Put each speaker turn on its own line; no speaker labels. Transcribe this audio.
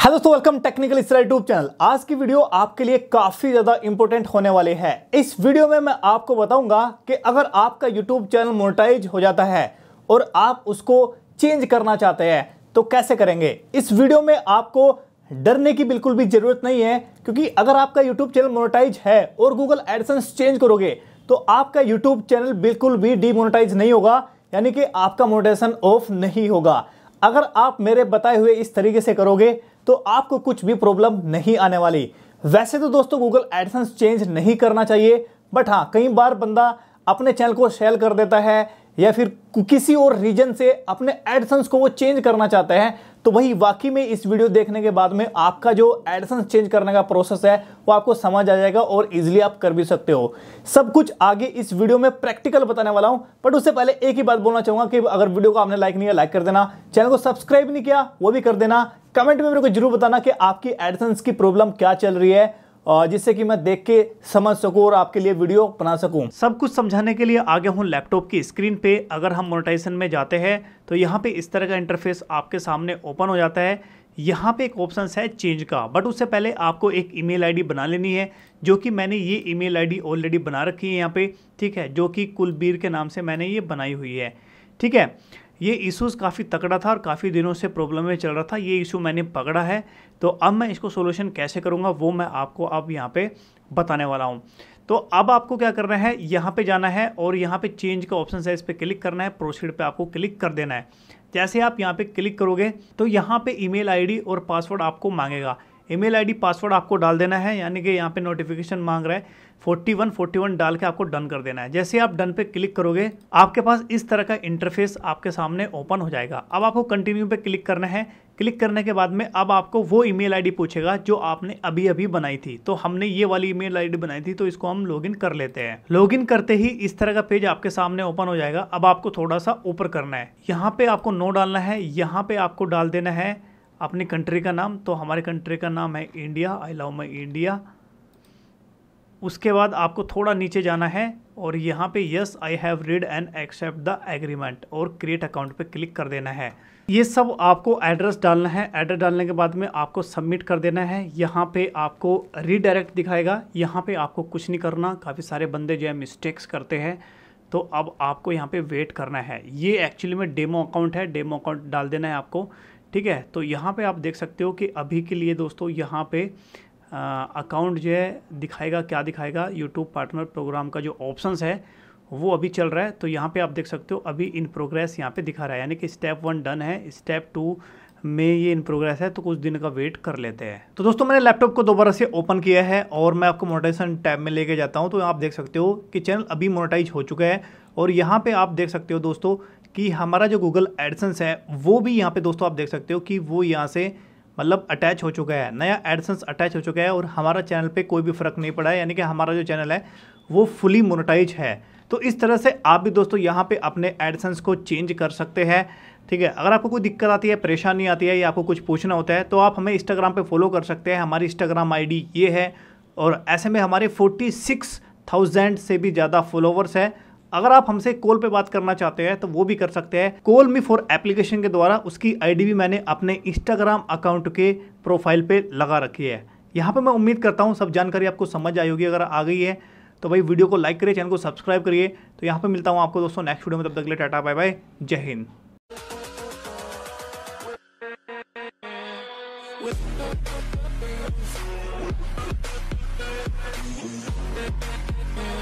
hello दोस्तों welcome technical इसरा YouTube channel आज की वीडियो आपके लिए काफ़ी ज़्यादा इंपॉर्टेंट होने वाली है इस वीडियो में मैं आपको बताऊंगा कि अगर आपका यूट्यूब चैनल मोनेटाइज हो जाता है और आप उसको चेंज करना चाहते हैं तो कैसे करेंगे इस वीडियो में आपको डरने की बिल्कुल भी ज़रूरत नहीं है क्योंकि अगर आपका यूट्यूब चैनल मोनोटाइज है और गूगल एडसेंस चेंज करोगे तो आपका यूट्यूब चैनल बिल्कुल भी डीमोनोटाइज नहीं होगा यानी कि आपका मोनोटाइजेशन ऑफ नहीं होगा अगर आप मेरे बताए हुए इस तरीके से करोगे तो आपको कुछ भी प्रॉब्लम नहीं आने वाली वैसे तो दोस्तों गूगल एडसेंस चेंज नहीं करना चाहिए बट हाँ कई बार बंदा अपने चैनल को शेयर कर देता है या फिर किसी और रीजन से अपने एडसेंस को वो चेंज करना चाहते हैं तो वही वाकई में इस वीडियो देखने के बाद में आपका जो एडसेंस चेंज करने का प्रोसेस है वो आपको समझ आ जाएगा और इजीली आप कर भी सकते हो सब कुछ आगे इस वीडियो में प्रैक्टिकल बताने वाला हूं बट उससे पहले एक ही बात बोलना चाहूंगा कि अगर वीडियो को आपने लाइक नहीं किया लाइक कर देना चैनल को सब्सक्राइब नहीं किया वो भी कर देना कमेंट में मेरे को जरूर बताना कि आपकी एडसेंस की प्रॉब्लम क्या चल रही है और जिससे कि मैं देख के समझ सकूं और आपके लिए वीडियो बना सकूं सब कुछ समझाने के लिए आगे हूं लैपटॉप की स्क्रीन पे अगर हम मोनेटाइजेशन में जाते हैं तो यहाँ पे इस तरह का इंटरफेस आपके सामने ओपन हो जाता है यहाँ पे एक ऑप्शन है चेंज का बट उससे पहले आपको एक ईमेल आईडी बना लेनी है जो कि मैंने ये ईमेल आईडी ऑलरेडी बना रखी है यहाँ पे ठीक है जो कि कुलबीर के नाम से मैंने ये बनाई हुई है ठीक है ये इशूज़ काफ़ी तकड़ा था और काफ़ी दिनों से प्रॉब्लम में चल रहा था ये इशू मैंने पकड़ा है तो अब मैं इसको सोल्यूशन कैसे करूँगा वो मैं आपको अब यहाँ पर बताने वाला हूँ तो अब आपको क्या करना है यहाँ पे जाना है और यहाँ पे चेंज का ऑप्शन है इस पर क्लिक करना है प्रोसीड पे आपको क्लिक कर देना है जैसे आप यहाँ पे क्लिक करोगे तो यहाँ पे ईमेल आईडी और पासवर्ड आपको मांगेगा ईमेल आईडी पासवर्ड आपको डाल देना है यानी कि यहाँ पे नोटिफिकेशन मांग रहा है फोर्टी वन डाल के आपको डन कर देना है जैसे आप डन पे क्लिक करोगे आपके पास इस तरह का इंटरफेस आपके सामने ओपन हो जाएगा अब आपको कंटिन्यू पे क्लिक करना है क्लिक करने के बाद में अब आपको वो ईमेल आईडी पूछेगा जो आपने अभी अभी बनाई थी तो हमने ये वाली ईमेल आईडी बनाई थी तो इसको हम लॉगिन कर लेते हैं लॉगिन करते ही इस तरह का पेज आपके सामने ओपन हो जाएगा अब आपको थोड़ा सा ऊपर करना है यहाँ पे आपको नो डालना है यहाँ पे आपको डाल देना है अपनी कंट्री का नाम तो हमारे कंट्री का नाम है India I love my India उसके बाद आपको थोड़ा नीचे जाना है और यहाँ पे yes I have read and accept the agreement और क्रिएट अकाउंट पे क्लिक कर देना है ये सब आपको एड्रेस डालना है एड्रेस डालने के बाद में आपको सबमिट कर देना है यहाँ पे आपको रीडायरेक्ट दिखाएगा यहाँ पे आपको कुछ नहीं करना काफ़ी सारे बंदे जो है मिस्टेक्स करते हैं तो अब आपको यहाँ पे वेट करना है ये एक्चुअली में डेमो अकाउंट है डेमो अकाउंट डाल देना है आपको ठीक है तो यहाँ पे आप देख सकते हो कि अभी के लिए दोस्तों यहाँ पे अकाउंट जो है दिखाएगा क्या दिखाएगा यूट्यूब पार्टनर प्रोग्राम का जो ऑप्शंस है वो अभी चल रहा है तो यहाँ पे आप देख सकते हो अभी इन प्रोग्रेस यहाँ पे दिखा रहा है यानी कि स्टेप वन डन है स्टेप टू में ये इन प्रोग्रेस है तो कुछ दिन का वेट कर लेते हैं तो दोस्तों मैंने लैपटॉप को दोबारा से ओपन किया है और मैं आपको मोनेटाइजेशन टैब में लेके जाता हूँ तो आप देख सकते हो कि चैनल अभी मोनेटाइज हो चुका है और यहाँ पर आप देख सकते हो दोस्तों कि हमारा जो गूगल एडसेंस है वो भी यहाँ पे दोस्तों आप देख सकते हो कि वो यहाँ से मतलब अटैच हो चुका है नया एडसेंस अटैच हो चुका है और हमारा चैनल पे कोई भी फ़र्क नहीं पड़ा है यानी कि हमारा जो चैनल है वो फुली मोनोटाइज है तो इस तरह से आप भी दोस्तों यहाँ पे अपने एडसेंस को चेंज कर सकते हैं ठीक है अगर आपको कोई दिक्कत आती है परेशानी आती है या आपको कुछ पूछना होता है तो आप हमें इंस्टाग्राम पर फॉलो कर सकते हैं हमारी इंस्टाग्राम आई ये है और ऐसे में हमारे थाउजेंड से भी ज़्यादा फॉलोवर्स हैं अगर आप हमसे कॉल पे बात करना चाहते हैं तो वो भी कर सकते हैं कॉल मी फॉर एप्लीकेशन के द्वारा उसकी आईडी भी मैंने अपने इंस्टाग्राम अकाउंट के प्रोफाइल पे लगा रखी है यहाँ पे मैं उम्मीद करता हूँ सब जानकारी आपको समझ आई होगी अगर आ गई है तो भाई वीडियो को लाइक करिए चैनल को सब्सक्राइब करिए तो यहाँ पर मिलता हूँ आपको दोस्तों नेक्स्ट वीडियो में तब तक ले टाटा बाय बाय जय हिंद